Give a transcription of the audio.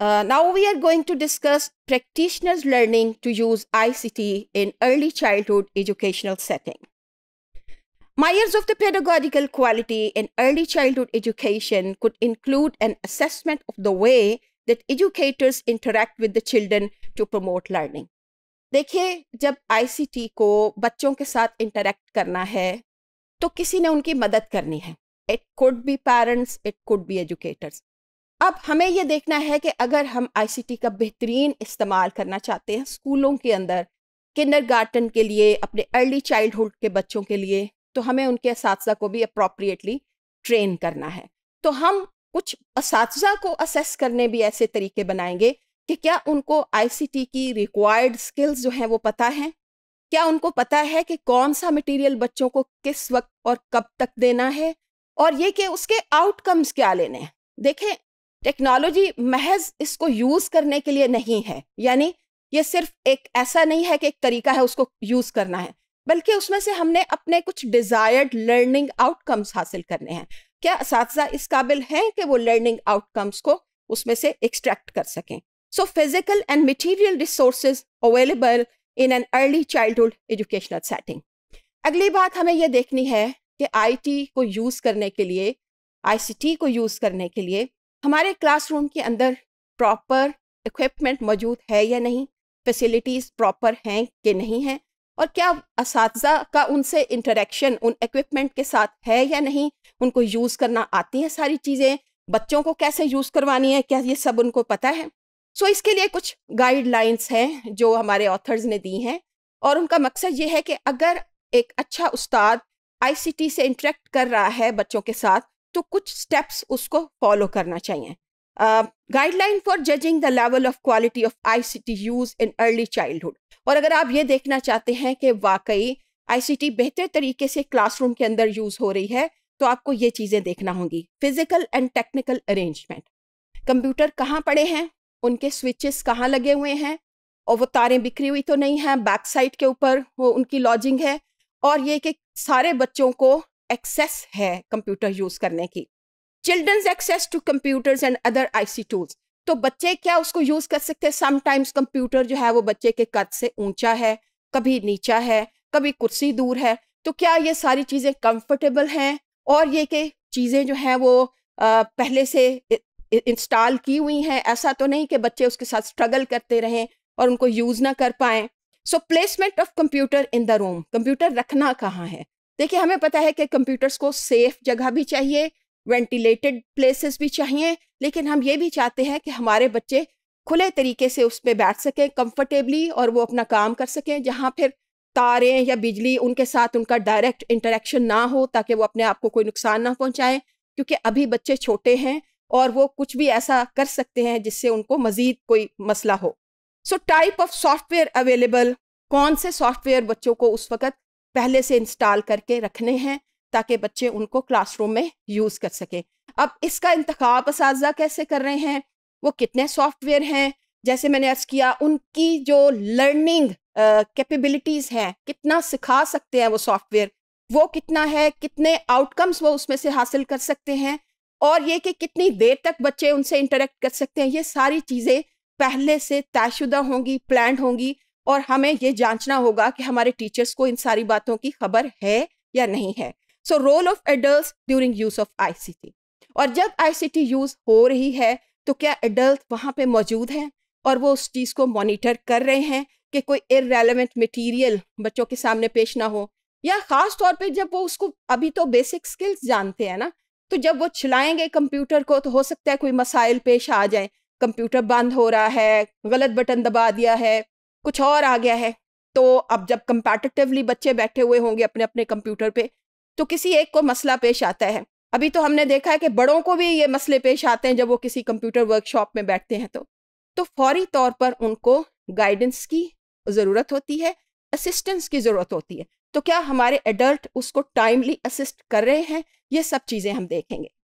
Uh, now we are going to discuss practitioners learning to use ICT in early childhood educational setting. Myers of the pedagogical quality in early childhood education could include an assessment of the way that educators interact with the children to promote learning. देखिए जब ICT को बच्चों के साथ interact करना है तो किसी ने उनकी मदद करनी है It could be parents. It could be educators. अब हमें ये देखना है कि अगर हम आईसीटी का बेहतरीन इस्तेमाल करना चाहते हैं स्कूलों के अंदर किन्नर गार्टन के लिए अपने अर्ली चाइल्डहुड के बच्चों के लिए तो हमें उनके इस को भी अप्रोप्रिएटली ट्रेन करना है तो हम कुछ इस को असेस करने भी ऐसे तरीके बनाएंगे कि क्या उनको आईसीटी की रिक्वायर्ड स्किल्स जो हैं वो पता हैं क्या उनको पता है कि कौन सा मटेरियल बच्चों को किस वक्त और कब तक देना है और ये कि उसके आउटकम्स क्या लेने हैं देखें टेक्नोलॉजी महज इसको यूज करने के लिए नहीं है यानी ये सिर्फ एक ऐसा नहीं है कि एक तरीका है उसको यूज करना है बल्कि उसमें से हमने अपने कुछ डिजायर्ड लर्निंग आउटकम्स हासिल करने हैं क्या इस इस काबिल हैं कि वो लर्निंग आउटकम्स को उसमें से एक्सट्रैक्ट कर सकें so physical and material resources available in an early childhood educational setting अगली बात हमें यह देखनी है कि आईटी को यूज़ करने के लिए आईसीटी को यूज़ करने के लिए हमारे क्लासरूम के अंदर प्रॉपर इक्विपमेंट मौजूद है या नहीं फैसिलिटीज़ प्रॉपर हैं कि नहीं हैं और क्या इस का उनसे इंटरेक्शन उन इक्विपमेंट के साथ है या नहीं उनको यूज़ करना आती हैं सारी चीज़ें बच्चों को कैसे यूज़ करवानी है क्या ये सब उनको पता है सो so, इसके लिए कुछ गाइडलाइंस हैं जो हमारे ऑथर्स ने दी हैं और उनका मकसद ये है कि अगर एक अच्छा उस्ताद आईसीटी से इंटरेक्ट कर रहा है बच्चों के साथ तो कुछ स्टेप्स उसको फॉलो करना चाहिए guideline for judging the level of quality of I C T use in early childhood और अगर आप ये देखना चाहते हैं कि वाकई आई सी टी बेहतर तरीके से क्लासरूम के अंदर यूज हो रही है तो आपको ये चीज़ें देखना होंगी physical and technical arrangement computer कहाँ पड़े हैं उनके स्विचेस कहाँ लगे हुए हैं और वो तारें बिखरी हुई तो नहीं हैं बैक साइड के ऊपर वो उनकी लॉजिंग है और ये कि सारे बच्चों को एक्सेस है कंप्यूटर यूज करने की children's access to computers and other I C tools तो बच्चे क्या उसको यूज कर सकते हैं समटाइम्स कंप्यूटर जो है वो बच्चे के कद से ऊंचा है कभी नीचा है कभी कुर्सी दूर है तो क्या ये सारी चीजें कंफर्टेबल हैं और ये कि चीजें जो हैं वो आ, पहले से इंस्टॉल की हुई हैं ऐसा तो नहीं कि बच्चे उसके साथ स्ट्रगल करते रहें और उनको यूज ना कर पाए so placement of computer in the room computer रखना कहाँ है देखिए हमें पता है कि कंप्यूटर्स को सेफ जगह भी चाहिए वेंटिलेटेड प्लेसेस भी चाहिए लेकिन हम ये भी चाहते हैं कि हमारे बच्चे खुले तरीके से उस पर बैठ सकें कंफर्टेबली और वो अपना काम कर सकें जहाँ फिर तारें या बिजली उनके साथ उनका डायरेक्ट इंटरेक्शन ना हो ताकि वो अपने आप को कोई नुकसान ना पहुँचाएँ क्योंकि अभी बच्चे छोटे हैं और वो कुछ भी ऐसा कर सकते हैं जिससे उनको मज़ीद कोई मसला हो so type of software available कौन से सॉफ्टवेयर बच्चों को उस वक़्त पहले से इंस्टॉल करके रखने हैं ताकि बच्चे उनको क्लासरूम में यूज़ कर सकें अब इसका इंतखब इस कैसे कर रहे हैं वो कितने सॉफ्टवेयर हैं जैसे मैंने अर्ज़ किया उनकी जो लर्निंग कैपेबिलिटीज़ हैं कितना सिखा सकते हैं वो सॉफ्टवेयर वो कितना है कितने आउटकम्स वो उसमें से हासिल कर सकते हैं और ये कि कितनी देर तक बच्चे उनसे इंटरेक्ट कर सकते हैं ये सारी चीज़ें पहले से तयशुदा होंगी प्लान होंगी और हमें ये जांचना होगा कि हमारे टीचर्स को इन सारी बातों की खबर है या नहीं है so role of adult during use of ICT और जब आईसीटी यूज हो रही है तो क्या एडल्ट वहाँ पे मौजूद हैं और वो उस चीज़ को मॉनिटर कर रहे हैं कि कोई इरेलीवेंट मटेरियल बच्चों के सामने पेश ना हो या ख़ास तौर पे जब वो उसको अभी तो बेसिक स्किल्स जानते हैं ना तो जब वो चलाएंगे कंप्यूटर को तो हो सकता है कोई मसाइल पेश आ जाए कंप्यूटर बंद हो रहा है गलत बटन दबा दिया है कुछ और आ गया है तो अब जब कंपेटिटिवली बच्चे बैठे हुए होंगे अपने अपने कंप्यूटर पे तो किसी एक को मसला पेश आता है अभी तो हमने देखा है कि बड़ों को भी ये मसले पेश आते हैं जब वो किसी कंप्यूटर वर्कशॉप में बैठते हैं तो तो फौरी तौर पर उनको गाइडेंस की ज़रूरत होती है असिस्टेंस की ज़रूरत होती है तो क्या हमारे एडल्ट उसको टाइमली असिस्ट कर रहे हैं ये सब चीज़ें हम देखेंगे